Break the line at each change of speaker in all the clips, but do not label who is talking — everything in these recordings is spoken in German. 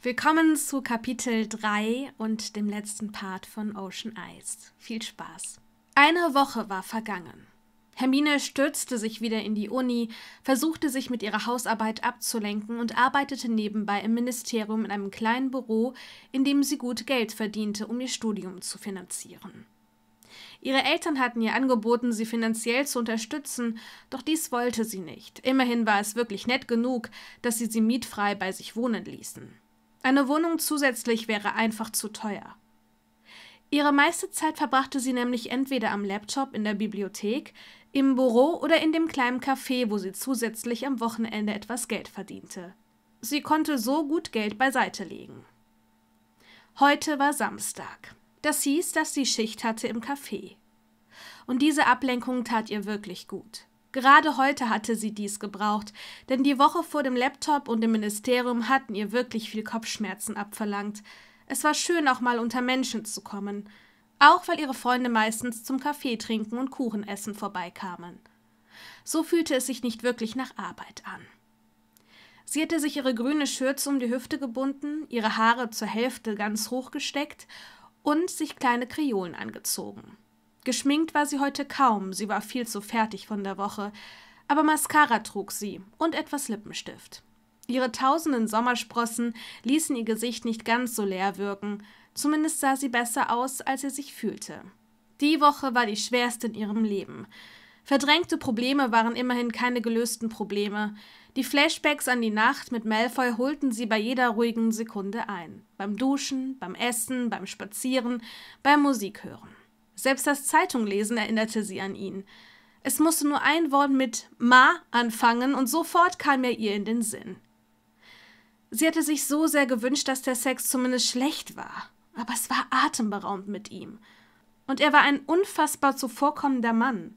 Willkommen zu Kapitel 3 und dem letzten Part von Ocean Eyes. Viel Spaß. Eine Woche war vergangen. Hermine stürzte sich wieder in die Uni, versuchte sich mit ihrer Hausarbeit abzulenken und arbeitete nebenbei im Ministerium in einem kleinen Büro, in dem sie gut Geld verdiente, um ihr Studium zu finanzieren. Ihre Eltern hatten ihr angeboten, sie finanziell zu unterstützen, doch dies wollte sie nicht. Immerhin war es wirklich nett genug, dass sie sie mietfrei bei sich wohnen ließen. Eine Wohnung zusätzlich wäre einfach zu teuer. Ihre meiste Zeit verbrachte sie nämlich entweder am Laptop in der Bibliothek, im Büro oder in dem kleinen Café, wo sie zusätzlich am Wochenende etwas Geld verdiente. Sie konnte so gut Geld beiseite legen. Heute war Samstag. Das hieß, dass sie Schicht hatte im Café. Und diese Ablenkung tat ihr wirklich gut. Gerade heute hatte sie dies gebraucht, denn die Woche vor dem Laptop und dem Ministerium hatten ihr wirklich viel Kopfschmerzen abverlangt. Es war schön, auch mal unter Menschen zu kommen, auch weil ihre Freunde meistens zum Kaffee trinken und Kuchenessen vorbeikamen. So fühlte es sich nicht wirklich nach Arbeit an. Sie hatte sich ihre grüne Schürze um die Hüfte gebunden, ihre Haare zur Hälfte ganz hoch gesteckt und sich kleine Kreolen angezogen. Geschminkt war sie heute kaum, sie war viel zu fertig von der Woche, aber Mascara trug sie und etwas Lippenstift. Ihre tausenden Sommersprossen ließen ihr Gesicht nicht ganz so leer wirken, zumindest sah sie besser aus, als sie sich fühlte. Die Woche war die schwerste in ihrem Leben. Verdrängte Probleme waren immerhin keine gelösten Probleme. Die Flashbacks an die Nacht mit Malfoy holten sie bei jeder ruhigen Sekunde ein. Beim Duschen, beim Essen, beim Spazieren, beim Musikhören. Selbst das Zeitunglesen erinnerte sie an ihn. Es musste nur ein Wort mit Ma anfangen und sofort kam er ihr in den Sinn. Sie hatte sich so sehr gewünscht, dass der Sex zumindest schlecht war, aber es war atemberaubend mit ihm. Und er war ein unfassbar zuvorkommender Mann.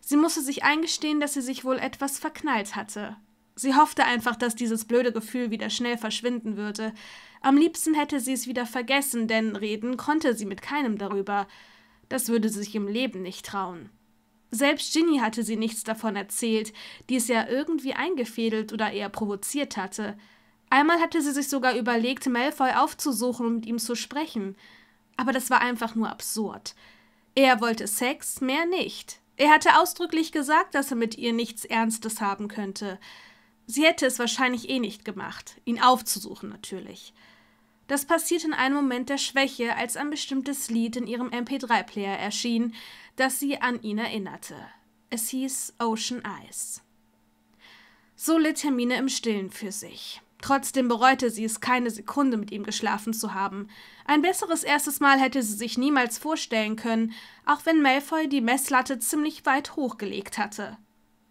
Sie musste sich eingestehen, dass sie sich wohl etwas verknallt hatte, Sie hoffte einfach, dass dieses blöde Gefühl wieder schnell verschwinden würde. Am liebsten hätte sie es wieder vergessen, denn reden konnte sie mit keinem darüber. Das würde sie sich im Leben nicht trauen. Selbst Ginny hatte sie nichts davon erzählt, die es ja irgendwie eingefädelt oder eher provoziert hatte. Einmal hatte sie sich sogar überlegt, Malfoy aufzusuchen und um mit ihm zu sprechen. Aber das war einfach nur absurd. Er wollte Sex, mehr nicht. Er hatte ausdrücklich gesagt, dass er mit ihr nichts Ernstes haben könnte. Sie hätte es wahrscheinlich eh nicht gemacht, ihn aufzusuchen natürlich. Das passiert in einem Moment der Schwäche, als ein bestimmtes Lied in ihrem MP3-Player erschien, das sie an ihn erinnerte. Es hieß Ocean Eyes. So litt Hermine im Stillen für sich. Trotzdem bereute sie es keine Sekunde, mit ihm geschlafen zu haben. Ein besseres erstes Mal hätte sie sich niemals vorstellen können, auch wenn Malfoy die Messlatte ziemlich weit hochgelegt hatte.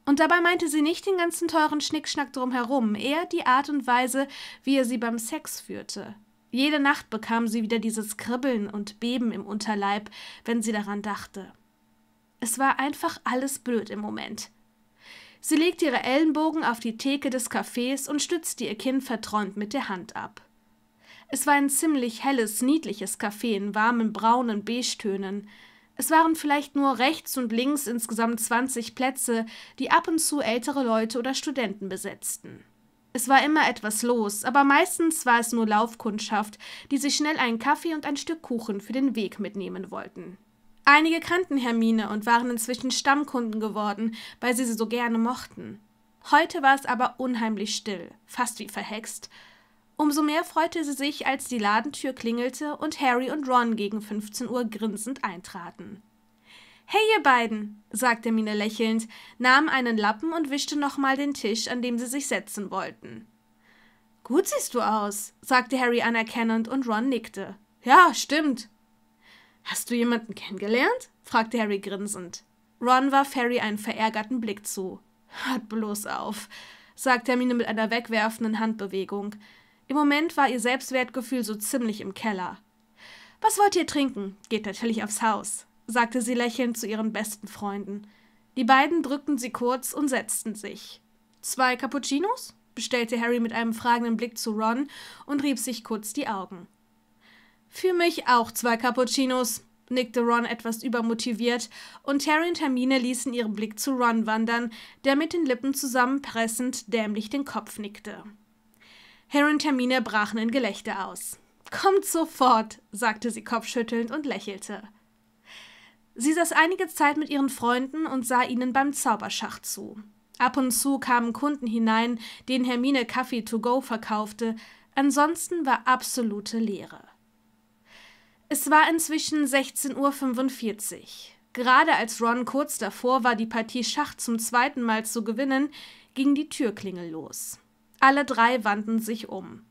Und dabei meinte sie nicht den ganzen teuren Schnickschnack drumherum, eher die Art und Weise, wie er sie beim Sex führte. Jede Nacht bekam sie wieder dieses Kribbeln und Beben im Unterleib, wenn sie daran dachte. Es war einfach alles blöd im Moment. Sie legte ihre Ellenbogen auf die Theke des Cafés und stützte ihr Kinn verträumt mit der Hand ab. Es war ein ziemlich helles, niedliches Café in warmen braunen Beige-Tönen. Es waren vielleicht nur rechts und links insgesamt 20 Plätze, die ab und zu ältere Leute oder Studenten besetzten. Es war immer etwas los, aber meistens war es nur Laufkundschaft, die sich schnell einen Kaffee und ein Stück Kuchen für den Weg mitnehmen wollten. Einige kannten Hermine und waren inzwischen Stammkunden geworden, weil sie sie so gerne mochten. Heute war es aber unheimlich still, fast wie verhext. Umso mehr freute sie sich, als die Ladentür klingelte und Harry und Ron gegen 15 Uhr grinsend eintraten. Hey ihr beiden, sagte Mine lächelnd, nahm einen Lappen und wischte nochmal den Tisch, an dem sie sich setzen wollten. Gut siehst du aus, sagte Harry anerkennend und Ron nickte. Ja, stimmt. Hast du jemanden kennengelernt? fragte Harry grinsend. Ron warf Harry einen verärgerten Blick zu. Hört bloß auf, sagte Hermine mit einer wegwerfenden Handbewegung. Im Moment war ihr Selbstwertgefühl so ziemlich im Keller. Was wollt ihr trinken? Geht natürlich aufs Haus, sagte sie lächelnd zu ihren besten Freunden. Die beiden drückten sie kurz und setzten sich. Zwei Cappuccinos? bestellte Harry mit einem fragenden Blick zu Ron und rieb sich kurz die Augen. Für mich auch zwei Cappuccinos, nickte Ron etwas übermotiviert, und Harry und Hermine ließen ihren Blick zu Ron wandern, der mit den Lippen zusammenpressend dämlich den Kopf nickte. Harry und Hermine brachen in Gelächter aus. Kommt sofort, sagte sie kopfschüttelnd und lächelte. Sie saß einige Zeit mit ihren Freunden und sah ihnen beim Zauberschach zu. Ab und zu kamen Kunden hinein, denen Hermine Kaffee to go verkaufte, ansonsten war absolute Leere. Es war inzwischen 16.45 Uhr. Gerade als Ron kurz davor war, die Partie Schach zum zweiten Mal zu gewinnen, ging die Türklingel los. Alle drei wandten sich um.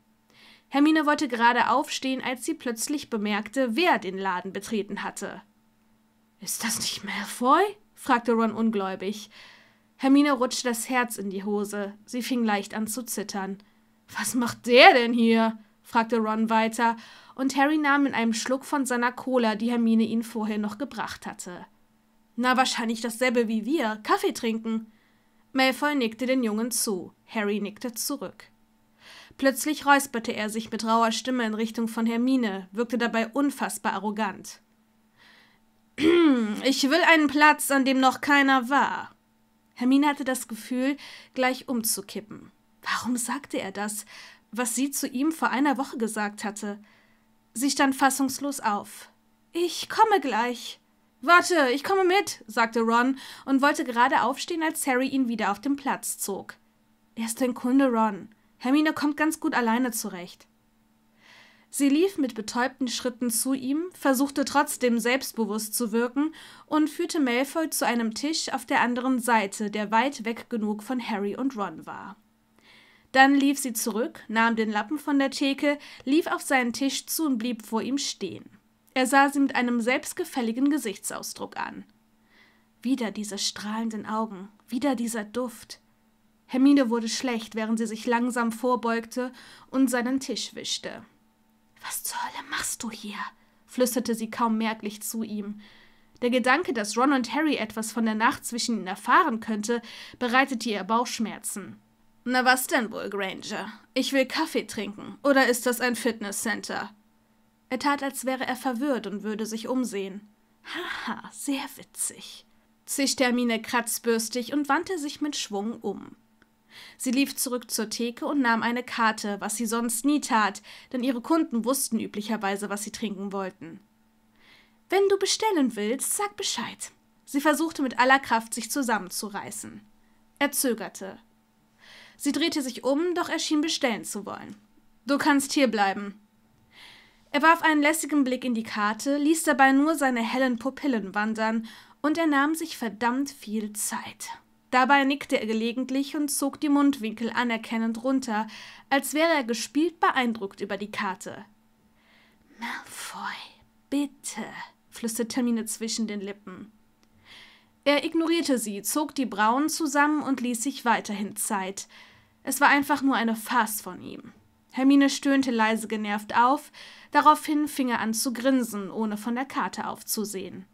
Hermine wollte gerade aufstehen, als sie plötzlich bemerkte, wer den Laden betreten hatte. Ist das nicht Malfoy? fragte Ron ungläubig. Hermine rutschte das Herz in die Hose. Sie fing leicht an zu zittern. Was macht der denn hier? fragte Ron weiter, und Harry nahm in einem Schluck von seiner Cola, die Hermine ihn vorher noch gebracht hatte. Na, wahrscheinlich dasselbe wie wir, Kaffee trinken. Malfoy nickte den Jungen zu, Harry nickte zurück. Plötzlich räusperte er sich mit rauer Stimme in Richtung von Hermine, wirkte dabei unfassbar arrogant. Ich will einen Platz, an dem noch keiner war. Hermine hatte das Gefühl, gleich umzukippen. Warum sagte er das, was sie zu ihm vor einer Woche gesagt hatte? Sie stand fassungslos auf. Ich komme gleich. Warte, ich komme mit, sagte Ron und wollte gerade aufstehen, als Harry ihn wieder auf den Platz zog. Er ist ein Kunde, Ron. Hermine kommt ganz gut alleine zurecht. Sie lief mit betäubten Schritten zu ihm, versuchte trotzdem selbstbewusst zu wirken und führte Malfoy zu einem Tisch auf der anderen Seite, der weit weg genug von Harry und Ron war. Dann lief sie zurück, nahm den Lappen von der Theke, lief auf seinen Tisch zu und blieb vor ihm stehen. Er sah sie mit einem selbstgefälligen Gesichtsausdruck an. Wieder diese strahlenden Augen, wieder dieser Duft. Hermine wurde schlecht, während sie sich langsam vorbeugte und seinen Tisch wischte. Was zur Hölle machst du hier? flüsterte sie kaum merklich zu ihm. Der Gedanke, dass Ron und Harry etwas von der Nacht zwischen ihnen erfahren könnte, bereitete ihr Bauchschmerzen. Na was denn wohl, Granger? Ich will Kaffee trinken. Oder ist das ein Fitnesscenter? Er tat, als wäre er verwirrt und würde sich umsehen. Haha, sehr witzig, zischte Hermine kratzbürstig und wandte sich mit Schwung um. Sie lief zurück zur Theke und nahm eine Karte, was sie sonst nie tat, denn ihre Kunden wussten üblicherweise, was sie trinken wollten. Wenn du bestellen willst, sag Bescheid. Sie versuchte mit aller Kraft, sich zusammenzureißen. Er zögerte. Sie drehte sich um, doch er schien bestellen zu wollen. Du kannst hier bleiben, er warf einen lässigen Blick in die Karte, ließ dabei nur seine hellen Pupillen wandern und er nahm sich verdammt viel Zeit. Dabei nickte er gelegentlich und zog die Mundwinkel anerkennend runter, als wäre er gespielt beeindruckt über die Karte. Malfoy, bitte, flüsterte Hermine zwischen den Lippen. Er ignorierte sie, zog die Brauen zusammen und ließ sich weiterhin Zeit. Es war einfach nur eine Farce von ihm. Hermine stöhnte leise genervt auf, daraufhin fing er an zu grinsen, ohne von der Karte aufzusehen.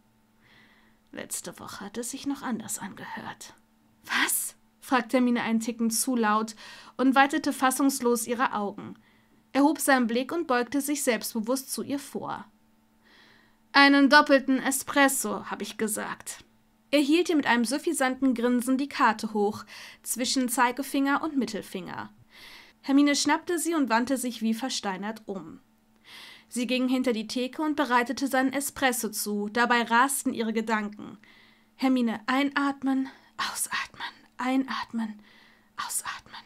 Letzte Woche hat es sich noch anders angehört. Was? fragte Hermine einen Ticken zu laut und weitete fassungslos ihre Augen. Er hob seinen Blick und beugte sich selbstbewusst zu ihr vor. Einen doppelten Espresso, habe ich gesagt. Er hielt ihr mit einem suffisanten Grinsen die Karte hoch, zwischen Zeigefinger und Mittelfinger. Hermine schnappte sie und wandte sich wie versteinert um. Sie ging hinter die Theke und bereitete seinen Espresso zu, dabei rasten ihre Gedanken. Hermine einatmen, ausatmen, einatmen, ausatmen.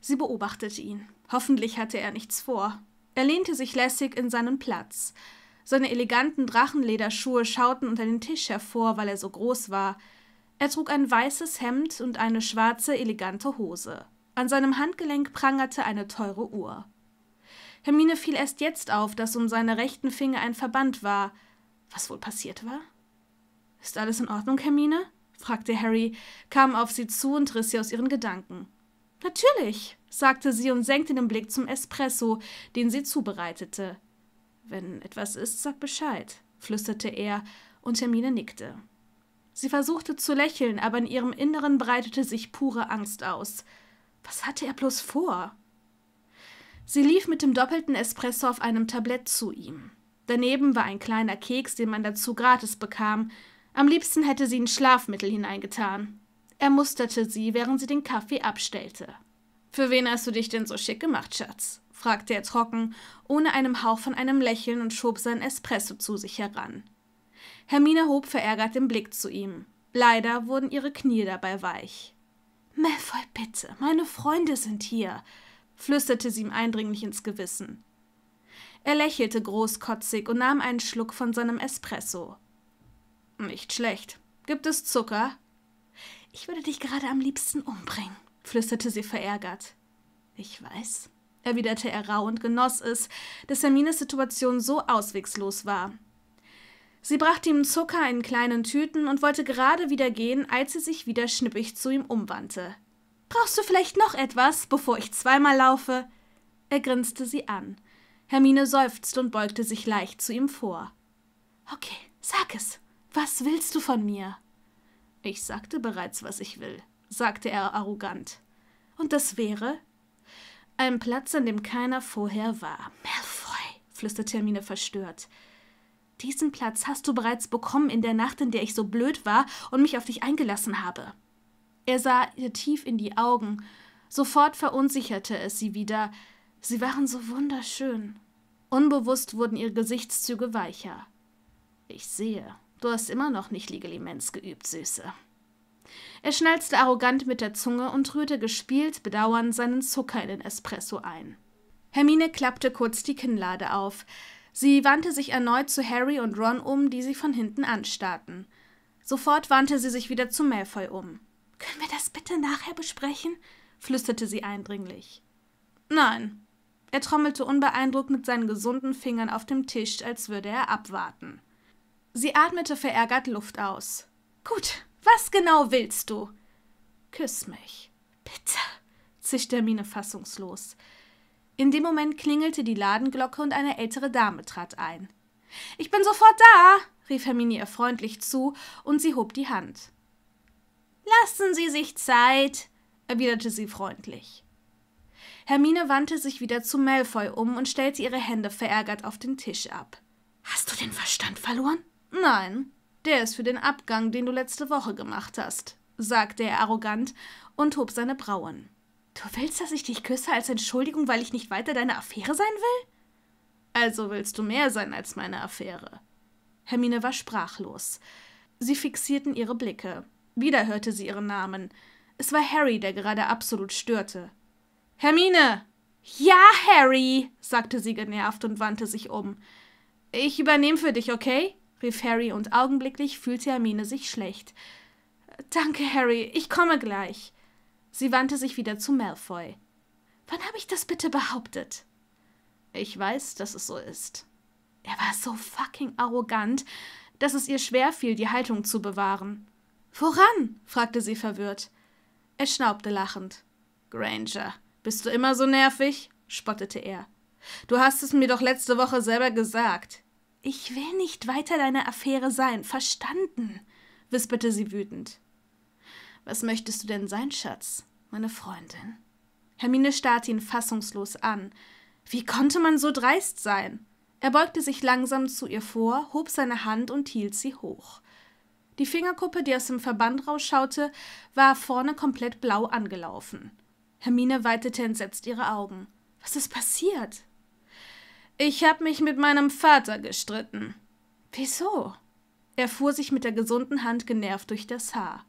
Sie beobachtete ihn. Hoffentlich hatte er nichts vor. Er lehnte sich lässig in seinen Platz. Seine eleganten Drachenlederschuhe schauten unter den Tisch hervor, weil er so groß war. Er trug ein weißes Hemd und eine schwarze, elegante Hose. An seinem Handgelenk prangerte eine teure Uhr. Hermine fiel erst jetzt auf, dass um seine rechten Finger ein Verband war. Was wohl passiert war? Ist alles in Ordnung, Hermine? fragte Harry, kam auf sie zu und riss sie aus ihren Gedanken. Natürlich, sagte sie und senkte den Blick zum Espresso, den sie zubereitete. Wenn etwas ist, sag Bescheid, flüsterte er, und Hermine nickte. Sie versuchte zu lächeln, aber in ihrem Inneren breitete sich pure Angst aus. Was hatte er bloß vor? Sie lief mit dem doppelten Espresso auf einem Tablett zu ihm. Daneben war ein kleiner Keks, den man dazu gratis bekam. Am liebsten hätte sie ein Schlafmittel hineingetan. Er musterte sie, während sie den Kaffee abstellte. Für wen hast du dich denn so schick gemacht, Schatz? fragte er trocken, ohne einem Hauch von einem Lächeln und schob sein Espresso zu sich heran. Hermine hob verärgert den Blick zu ihm. Leider wurden ihre Knie dabei weich. Malfoy, bitte, meine Freunde sind hier, flüsterte sie ihm eindringlich ins Gewissen. Er lächelte großkotzig und nahm einen Schluck von seinem Espresso. Nicht schlecht. Gibt es Zucker? Ich würde dich gerade am liebsten umbringen, flüsterte sie verärgert. Ich weiß, erwiderte er rau und genoss es, dass Hermines Situation so auswegslos war. Sie brachte ihm Zucker in kleinen Tüten und wollte gerade wieder gehen, als sie sich wieder schnippig zu ihm umwandte. Brauchst du vielleicht noch etwas, bevor ich zweimal laufe? Er grinste sie an. Hermine seufzte und beugte sich leicht zu ihm vor. Okay, sag es. Was willst du von mir? Ich sagte bereits, was ich will, sagte er arrogant. Und das wäre? Ein Platz, an dem keiner vorher war. Malfoy, flüsterte Hermine verstört. Diesen Platz hast du bereits bekommen in der Nacht, in der ich so blöd war und mich auf dich eingelassen habe. Er sah ihr tief in die Augen. Sofort verunsicherte es sie wieder. Sie waren so wunderschön. Unbewusst wurden ihre Gesichtszüge weicher. Ich sehe, du hast immer noch nicht Legalimens geübt, Süße. Er schnalzte arrogant mit der Zunge und rührte gespielt bedauernd seinen Zucker in den Espresso ein. Hermine klappte kurz die Kinnlade auf. Sie wandte sich erneut zu Harry und Ron um, die sie von hinten anstarrten. Sofort wandte sie sich wieder zu Malfoy um. Können wir das bitte nachher besprechen? flüsterte sie eindringlich. Nein. Er trommelte unbeeindruckt mit seinen gesunden Fingern auf dem Tisch, als würde er abwarten. Sie atmete verärgert Luft aus. Gut, was genau willst du? Küss mich. Bitte, zischte Hermine fassungslos. In dem Moment klingelte die Ladenglocke und eine ältere Dame trat ein. Ich bin sofort da, rief Hermine ihr freundlich zu, und sie hob die Hand. Lassen Sie sich Zeit, erwiderte sie freundlich. Hermine wandte sich wieder zu Malfoy um und stellte ihre Hände verärgert auf den Tisch ab. Hast du den Verstand verloren? Nein, der ist für den Abgang, den du letzte Woche gemacht hast, sagte er arrogant und hob seine Brauen. Du willst, dass ich dich küsse als Entschuldigung, weil ich nicht weiter deine Affäre sein will? Also willst du mehr sein als meine Affäre. Hermine war sprachlos. Sie fixierten ihre Blicke. Wieder hörte sie ihren Namen. Es war Harry, der gerade absolut störte. Hermine! Ja, Harry! sagte sie genervt und wandte sich um. Ich übernehme für dich, okay? rief Harry und augenblicklich fühlte Hermine sich schlecht. Danke, Harry, ich komme gleich. Sie wandte sich wieder zu Malfoy. Wann habe ich das bitte behauptet? Ich weiß, dass es so ist. Er war so fucking arrogant, dass es ihr schwer fiel, die Haltung zu bewahren. Woran? fragte sie verwirrt. Er schnaubte lachend. Granger, bist du immer so nervig? spottete er. Du hast es mir doch letzte Woche selber gesagt. Ich will nicht weiter deine Affäre sein, verstanden? wisperte sie wütend. Was möchtest du denn sein, Schatz? Meine Freundin. Hermine starrte ihn fassungslos an. Wie konnte man so dreist sein? Er beugte sich langsam zu ihr vor, hob seine Hand und hielt sie hoch. Die Fingerkuppe, die aus dem Verband rausschaute, war vorne komplett blau angelaufen. Hermine weitete entsetzt ihre Augen. Was ist passiert? Ich habe mich mit meinem Vater gestritten. Wieso? Er fuhr sich mit der gesunden Hand genervt durch das Haar.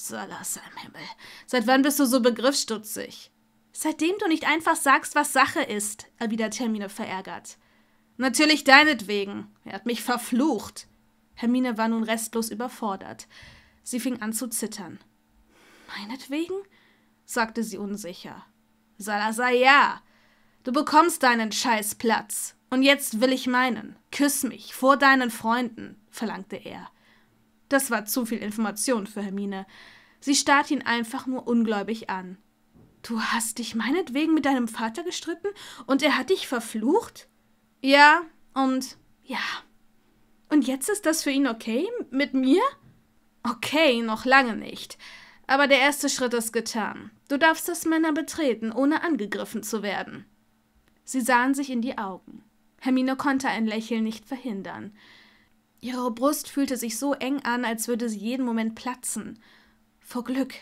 Salas im Himmel. Seit wann bist du so begriffsstutzig? Seitdem du nicht einfach sagst, was Sache ist, erwidert Hermine verärgert. Natürlich deinetwegen. Er hat mich verflucht. Hermine war nun restlos überfordert. Sie fing an zu zittern. Meinetwegen? sagte sie unsicher. Salazar, ja. Du bekommst deinen Scheißplatz. Und jetzt will ich meinen. Küss mich vor deinen Freunden, verlangte er. Das war zu viel Information für Hermine. Sie starrte ihn einfach nur ungläubig an. Du hast dich meinetwegen mit deinem Vater gestritten und er hat dich verflucht? Ja, und ja. Und jetzt ist das für ihn okay? Mit mir? Okay, noch lange nicht. Aber der erste Schritt ist getan. Du darfst das Männer betreten, ohne angegriffen zu werden. Sie sahen sich in die Augen. Hermine konnte ein Lächeln nicht verhindern. Ihre Brust fühlte sich so eng an, als würde sie jeden Moment platzen. Vor Glück.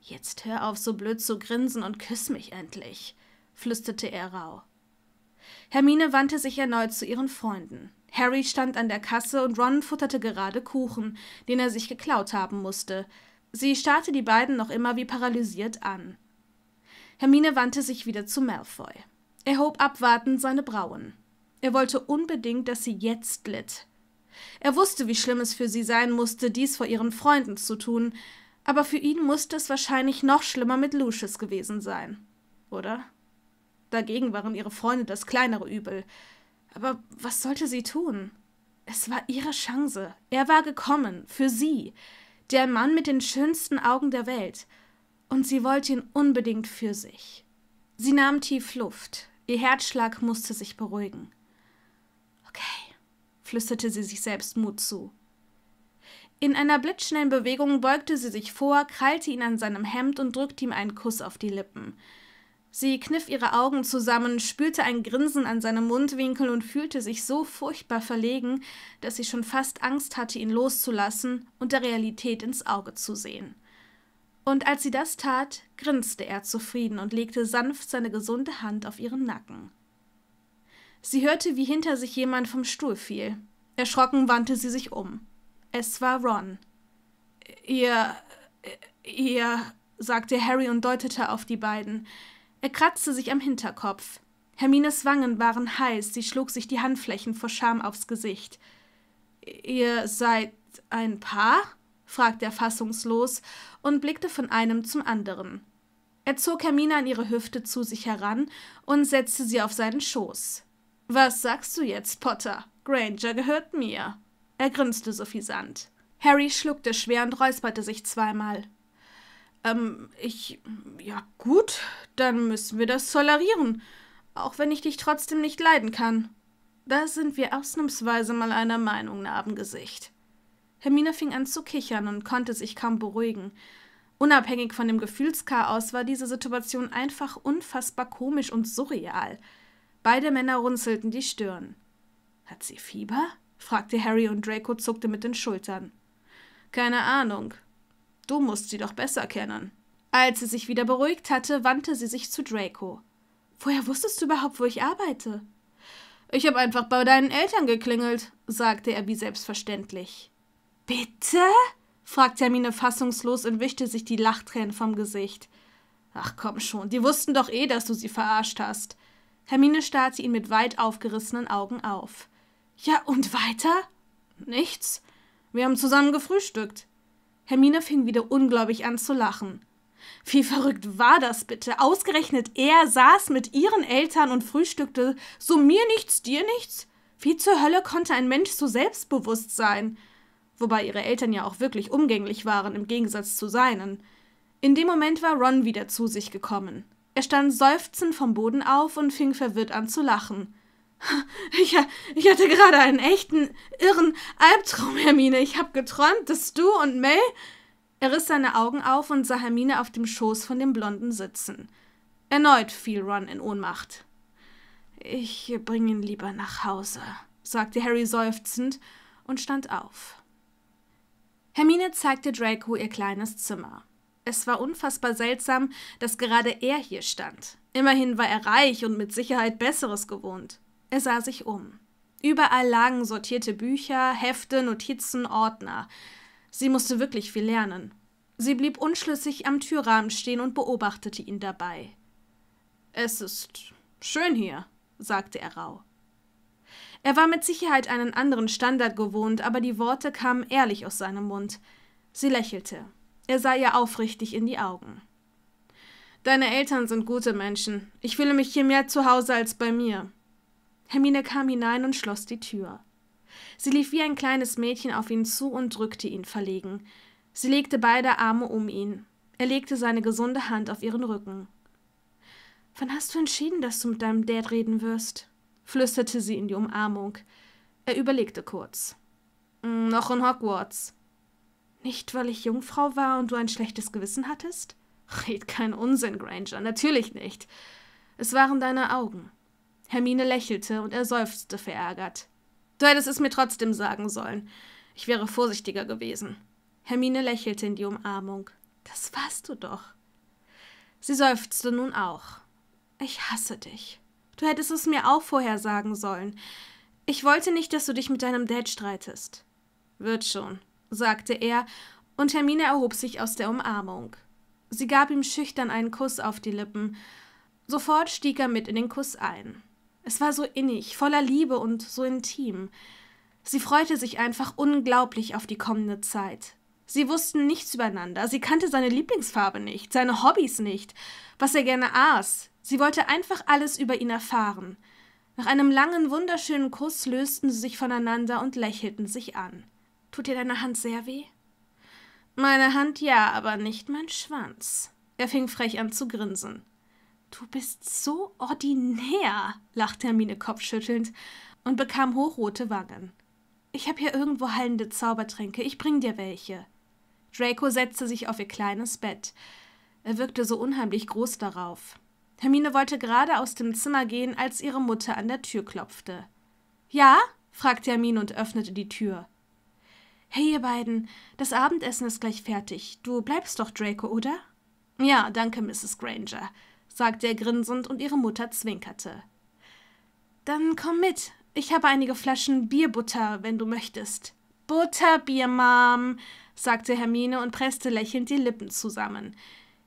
Jetzt hör auf, so blöd zu grinsen und küss mich endlich, flüsterte er rau. Hermine wandte sich erneut zu ihren Freunden. Harry stand an der Kasse und Ron futterte gerade Kuchen, den er sich geklaut haben musste. Sie starrte die beiden noch immer wie paralysiert an. Hermine wandte sich wieder zu Malfoy. Er hob abwartend seine Brauen. Er wollte unbedingt, dass sie jetzt litt. Er wusste, wie schlimm es für sie sein musste, dies vor ihren Freunden zu tun, aber für ihn musste es wahrscheinlich noch schlimmer mit Lucius gewesen sein, oder? Dagegen waren ihre Freunde das kleinere Übel. Aber was sollte sie tun? Es war ihre Chance. Er war gekommen, für sie, der Mann mit den schönsten Augen der Welt. Und sie wollte ihn unbedingt für sich. Sie nahm tief Luft. Ihr Herzschlag musste sich beruhigen. Okay, flüsterte sie sich selbst Mut zu. In einer blitzschnellen Bewegung beugte sie sich vor, krallte ihn an seinem Hemd und drückte ihm einen Kuss auf die Lippen. Sie kniff ihre Augen zusammen, spürte ein Grinsen an seinem Mundwinkel und fühlte sich so furchtbar verlegen, dass sie schon fast Angst hatte, ihn loszulassen und der Realität ins Auge zu sehen. Und als sie das tat, grinste er zufrieden und legte sanft seine gesunde Hand auf ihren Nacken. Sie hörte, wie hinter sich jemand vom Stuhl fiel. Erschrocken wandte sie sich um. Es war Ron. Ihr. ihr. sagte Harry und deutete auf die beiden. Er kratzte sich am Hinterkopf. Hermines Wangen waren heiß, sie schlug sich die Handflächen vor Scham aufs Gesicht. Ihr seid ein Paar? fragte er fassungslos und blickte von einem zum anderen. Er zog Hermine an ihre Hüfte zu sich heran und setzte sie auf seinen Schoß. Was sagst du jetzt, Potter? Granger gehört mir. Er grinste suffisant. Harry schluckte schwer und räusperte sich zweimal. Ähm, ich. Ja, gut, dann müssen wir das tolerieren. Auch wenn ich dich trotzdem nicht leiden kann. Da sind wir ausnahmsweise mal einer Meinung, Narbengesicht. Hermine fing an zu kichern und konnte sich kaum beruhigen. Unabhängig von dem Gefühlschaos war diese Situation einfach unfassbar komisch und surreal. Beide Männer runzelten die Stirn. Hat sie Fieber? fragte Harry und Draco zuckte mit den Schultern. Keine Ahnung. Du musst sie doch besser kennen. Als sie sich wieder beruhigt hatte, wandte sie sich zu Draco. Woher wusstest du überhaupt, wo ich arbeite? Ich habe einfach bei deinen Eltern geklingelt, sagte er wie selbstverständlich. Bitte? fragte Hermine fassungslos und wischte sich die Lachtränen vom Gesicht. Ach komm schon, die wussten doch eh, dass du sie verarscht hast. Hermine starrte ihn mit weit aufgerissenen Augen auf. Ja, und weiter? Nichts. Wir haben zusammen gefrühstückt. Hermine fing wieder unglaublich an zu lachen. Wie verrückt war das bitte? Ausgerechnet er saß mit ihren Eltern und frühstückte, so mir nichts, dir nichts? Wie zur Hölle konnte ein Mensch so selbstbewusst sein? Wobei ihre Eltern ja auch wirklich umgänglich waren, im Gegensatz zu seinen. In dem Moment war Ron wieder zu sich gekommen. Er stand seufzend vom Boden auf und fing verwirrt an zu lachen. Ich, ich hatte gerade einen echten, irren Albtraum, Hermine. Ich habe geträumt, dass du und May. Er riss seine Augen auf und sah Hermine auf dem Schoß von dem Blonden sitzen. Erneut fiel Ron in Ohnmacht. Ich bringe ihn lieber nach Hause, sagte Harry seufzend und stand auf. Hermine zeigte Draco ihr kleines Zimmer. Es war unfassbar seltsam, dass gerade er hier stand. Immerhin war er reich und mit Sicherheit Besseres gewohnt. Er sah sich um. Überall lagen sortierte Bücher, Hefte, Notizen, Ordner. Sie musste wirklich viel lernen. Sie blieb unschlüssig am Türrahmen stehen und beobachtete ihn dabei. Es ist schön hier, sagte er rau. Er war mit Sicherheit einen anderen Standard gewohnt, aber die Worte kamen ehrlich aus seinem Mund. Sie lächelte. Er sah ihr aufrichtig in die Augen. Deine Eltern sind gute Menschen. Ich fühle mich hier mehr zu Hause als bei mir. Hermine kam hinein und schloss die Tür. Sie lief wie ein kleines Mädchen auf ihn zu und drückte ihn verlegen. Sie legte beide Arme um ihn. Er legte seine gesunde Hand auf ihren Rücken. Wann hast du entschieden, dass du mit deinem Dad reden wirst? flüsterte sie in die Umarmung. Er überlegte kurz. Hm, noch in Hogwarts, nicht, weil ich Jungfrau war und du ein schlechtes Gewissen hattest? Red kein Unsinn, Granger, natürlich nicht. Es waren deine Augen. Hermine lächelte und er seufzte verärgert. Du hättest es mir trotzdem sagen sollen. Ich wäre vorsichtiger gewesen. Hermine lächelte in die Umarmung. Das warst du doch. Sie seufzte nun auch. Ich hasse dich. Du hättest es mir auch vorher sagen sollen. Ich wollte nicht, dass du dich mit deinem Dad streitest. Wird schon, sagte er, und Hermine erhob sich aus der Umarmung. Sie gab ihm schüchtern einen Kuss auf die Lippen. Sofort stieg er mit in den Kuss ein. Es war so innig, voller Liebe und so intim. Sie freute sich einfach unglaublich auf die kommende Zeit. Sie wussten nichts übereinander, sie kannte seine Lieblingsfarbe nicht, seine Hobbys nicht, was er gerne aß. Sie wollte einfach alles über ihn erfahren. Nach einem langen, wunderschönen Kuss lösten sie sich voneinander und lächelten sich an. Tut dir deine Hand sehr weh? Meine Hand ja, aber nicht mein Schwanz. Er fing frech an zu grinsen. Du bist so ordinär, lachte Hermine kopfschüttelnd und bekam hochrote Wangen. Ich habe hier irgendwo hallende Zaubertränke, ich bring dir welche. Draco setzte sich auf ihr kleines Bett. Er wirkte so unheimlich groß darauf. Hermine wollte gerade aus dem Zimmer gehen, als ihre Mutter an der Tür klopfte. Ja? fragte Hermine und öffnete die Tür. Hey, ihr beiden, das Abendessen ist gleich fertig. Du bleibst doch, Draco, oder? Ja, danke, Mrs. Granger, sagte er grinsend und ihre Mutter zwinkerte. Dann komm mit. Ich habe einige Flaschen Bierbutter, wenn du möchtest. Butterbier, Mom, sagte Hermine und presste lächelnd die Lippen zusammen.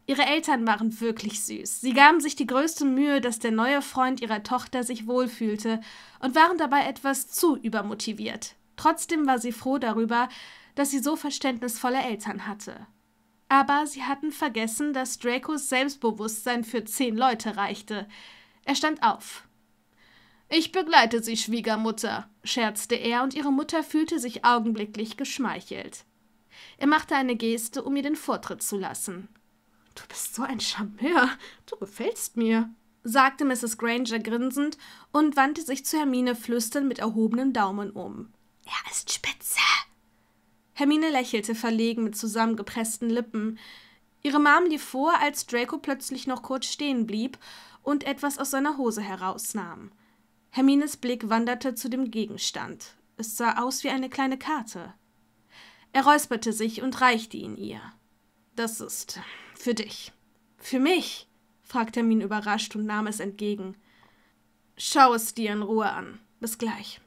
Ihre Eltern waren wirklich süß. Sie gaben sich die größte Mühe, dass der neue Freund ihrer Tochter sich wohlfühlte und waren dabei etwas zu übermotiviert. Trotzdem war sie froh darüber, dass sie so verständnisvolle Eltern hatte. Aber sie hatten vergessen, dass Dracos Selbstbewusstsein für zehn Leute reichte. Er stand auf. Ich begleite Sie, Schwiegermutter, scherzte er, und ihre Mutter fühlte sich augenblicklich geschmeichelt. Er machte eine Geste, um ihr den Vortritt zu lassen. Du bist so ein Charmeur, du gefällst mir, sagte Mrs. Granger grinsend und wandte sich zu Hermine flüsternd mit erhobenen Daumen um. Er ist spitze. Hermine lächelte verlegen mit zusammengepressten Lippen. Ihre Mom lief vor, als Draco plötzlich noch kurz stehen blieb und etwas aus seiner Hose herausnahm. Hermines Blick wanderte zu dem Gegenstand. Es sah aus wie eine kleine Karte. Er räusperte sich und reichte ihn ihr. Das ist für dich. Für mich? fragte Hermine überrascht und nahm es entgegen. Schau es dir in Ruhe an. Bis gleich.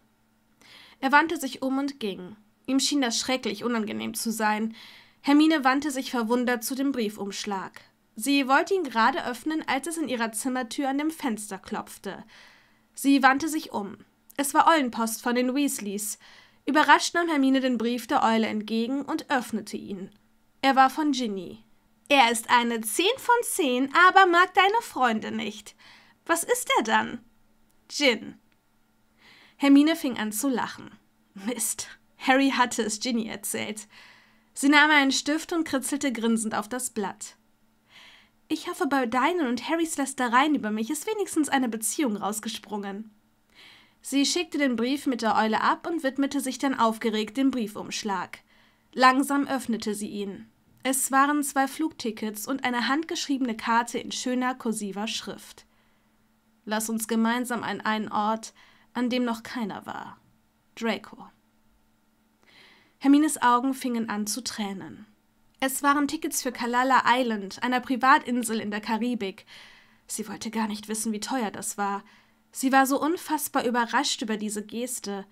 Er wandte sich um und ging. Ihm schien das schrecklich unangenehm zu sein. Hermine wandte sich verwundert zu dem Briefumschlag. Sie wollte ihn gerade öffnen, als es in ihrer Zimmertür an dem Fenster klopfte. Sie wandte sich um. Es war Eulenpost von den Weasleys. Überrascht nahm Hermine den Brief der Eule entgegen und öffnete ihn. Er war von Ginny. Er ist eine Zehn von Zehn, aber mag deine Freunde nicht. Was ist er dann? Gin. Hermine fing an zu lachen. Mist, Harry hatte es Ginny erzählt. Sie nahm einen Stift und kritzelte grinsend auf das Blatt. Ich hoffe, bei deinen und Harrys Lästereien über mich ist wenigstens eine Beziehung rausgesprungen. Sie schickte den Brief mit der Eule ab und widmete sich dann aufgeregt dem Briefumschlag. Langsam öffnete sie ihn. Es waren zwei Flugtickets und eine handgeschriebene Karte in schöner kursiver Schrift. Lass uns gemeinsam an einen Ort, an dem noch keiner war. Draco. Hermines Augen fingen an zu tränen. Es waren Tickets für Kalala Island, einer Privatinsel in der Karibik. Sie wollte gar nicht wissen, wie teuer das war. Sie war so unfassbar überrascht über diese Geste.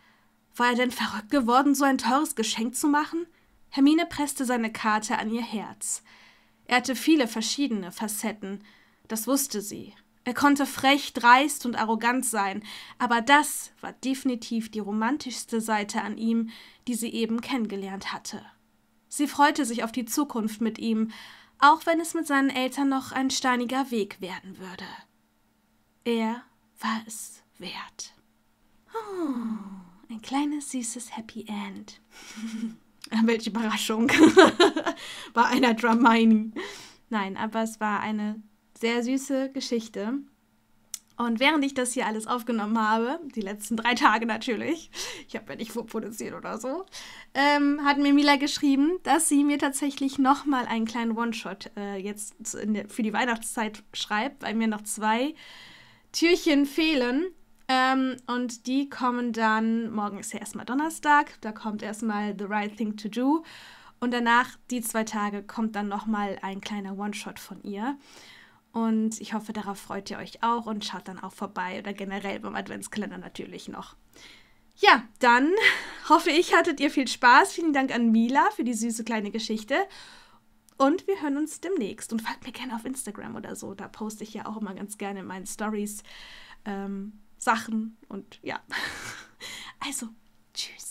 War er denn verrückt geworden, so ein teures Geschenk zu machen? Hermine presste seine Karte an ihr Herz. Er hatte viele verschiedene Facetten, das wusste sie, er konnte frech, dreist und arrogant sein, aber das war definitiv die romantischste Seite an ihm, die sie eben kennengelernt hatte. Sie freute sich auf die Zukunft mit ihm, auch wenn es mit seinen Eltern noch ein steiniger Weg werden würde. Er war es wert. Oh, ein kleines süßes Happy End. Ah, welche Überraschung. war einer Dramini. Nein, aber es war eine sehr süße Geschichte. Und während ich das hier alles aufgenommen habe, die letzten drei Tage natürlich, ich habe ja nicht vorproduziert oder so, ähm, hat mir Mila geschrieben, dass sie mir tatsächlich nochmal einen kleinen One-Shot äh, jetzt der, für die Weihnachtszeit schreibt, weil mir noch zwei Türchen fehlen. Ähm, und die kommen dann, morgen ist ja erstmal Donnerstag, da kommt erstmal The Right Thing to Do. Und danach, die zwei Tage, kommt dann nochmal ein kleiner One-Shot von ihr. Und ich hoffe, darauf freut ihr euch auch und schaut dann auch vorbei oder generell beim Adventskalender natürlich noch. Ja, dann hoffe ich, hattet ihr viel Spaß. Vielen Dank an Mila für die süße kleine Geschichte. Und wir hören uns demnächst. Und folgt mir gerne auf Instagram oder so. Da poste ich ja auch immer ganz gerne in meinen Stories ähm, Sachen. Und ja. Also, tschüss.